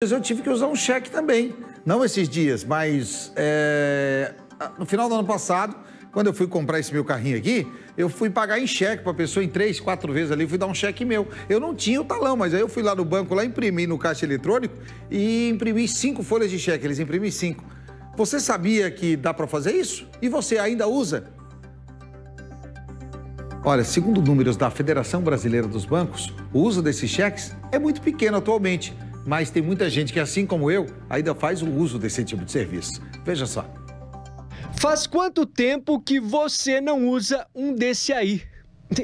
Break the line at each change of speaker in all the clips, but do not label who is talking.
eu tive que usar um cheque também. Não esses dias, mas é, no final do ano passado, quando eu fui comprar esse meu carrinho aqui, eu fui pagar em cheque para a pessoa em três, quatro vezes ali, fui dar um cheque meu. Eu não tinha o talão, mas aí eu fui lá no banco, lá imprimi no caixa eletrônico e imprimi cinco folhas de cheque. Eles imprimem cinco. Você sabia que dá para fazer isso? E você ainda usa? Olha, segundo números da Federação Brasileira dos Bancos, o uso desses cheques é muito pequeno atualmente mas tem muita gente que, assim como eu, ainda faz o uso desse tipo de serviço. Veja só. Faz
quanto tempo que você não usa um desse aí?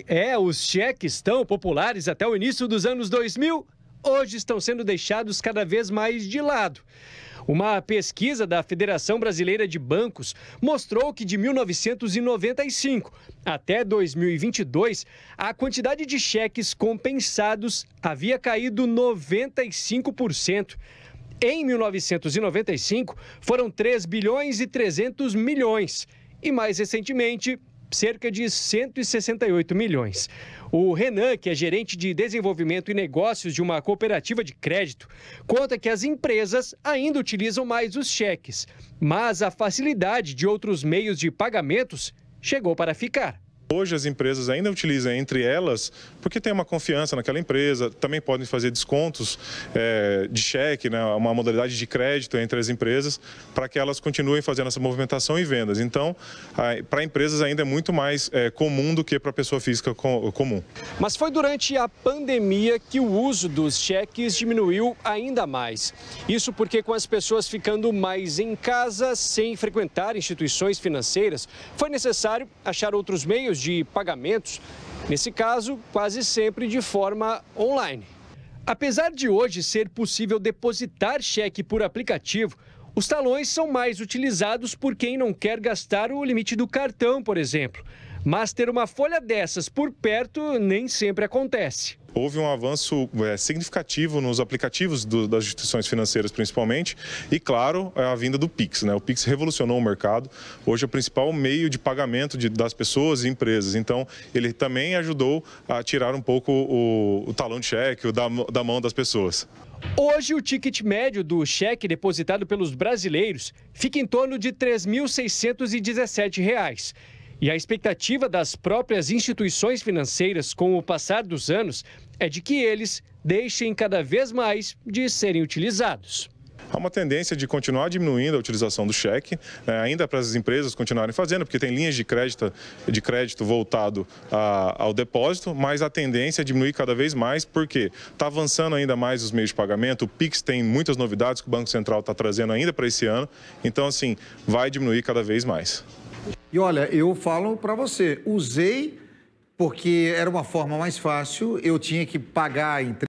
É, os cheques tão populares até o início dos anos 2000 hoje estão sendo deixados cada vez mais de lado. Uma pesquisa da Federação Brasileira de Bancos mostrou que de 1995 até 2022, a quantidade de cheques compensados havia caído 95%. Em 1995, foram 3 bilhões e 300 milhões. E mais recentemente, cerca de 168 milhões. O Renan, que é gerente de desenvolvimento e negócios de uma cooperativa de crédito, conta que as empresas ainda utilizam mais os cheques, mas a facilidade de outros
meios de pagamentos chegou para ficar. Hoje as empresas ainda utilizam entre elas porque tem uma confiança naquela empresa, também podem fazer descontos é, de cheque, né, uma modalidade de crédito entre as empresas para que elas continuem fazendo essa movimentação e vendas. Então, para empresas ainda é muito mais é, comum do que para pessoa física comum. Mas foi durante a pandemia que o uso dos cheques diminuiu ainda mais.
Isso porque com as pessoas ficando mais em casa, sem frequentar instituições financeiras, foi necessário achar outros meios de de pagamentos, nesse caso, quase sempre de forma online. Apesar de hoje ser possível depositar cheque por aplicativo, os talões são mais utilizados por quem não quer gastar o limite do cartão, por exemplo. Mas ter uma folha dessas por perto nem
sempre acontece houve um avanço é, significativo nos aplicativos do, das instituições financeiras, principalmente, e claro, é a vinda do Pix. Né? O Pix revolucionou o mercado. Hoje é o principal meio de pagamento de, das pessoas e empresas. Então, ele também ajudou a tirar um pouco o, o talão de cheque da, da mão das pessoas.
Hoje, o ticket médio do cheque depositado pelos brasileiros fica em torno de R$ 3.617. E a expectativa das próprias instituições financeiras com o passar dos anos é de que eles deixem cada vez mais de serem utilizados.
Há uma tendência de continuar diminuindo a utilização do cheque, né, ainda para as empresas continuarem fazendo, porque tem linhas de crédito, de crédito voltado a, ao depósito, mas a tendência é diminuir cada vez mais, porque está avançando ainda mais os meios de pagamento, o PIX tem muitas novidades que o Banco Central está trazendo ainda para esse ano, então, assim, vai diminuir cada vez mais.
E olha, eu falo para você, usei porque era uma forma mais fácil, eu tinha que pagar entre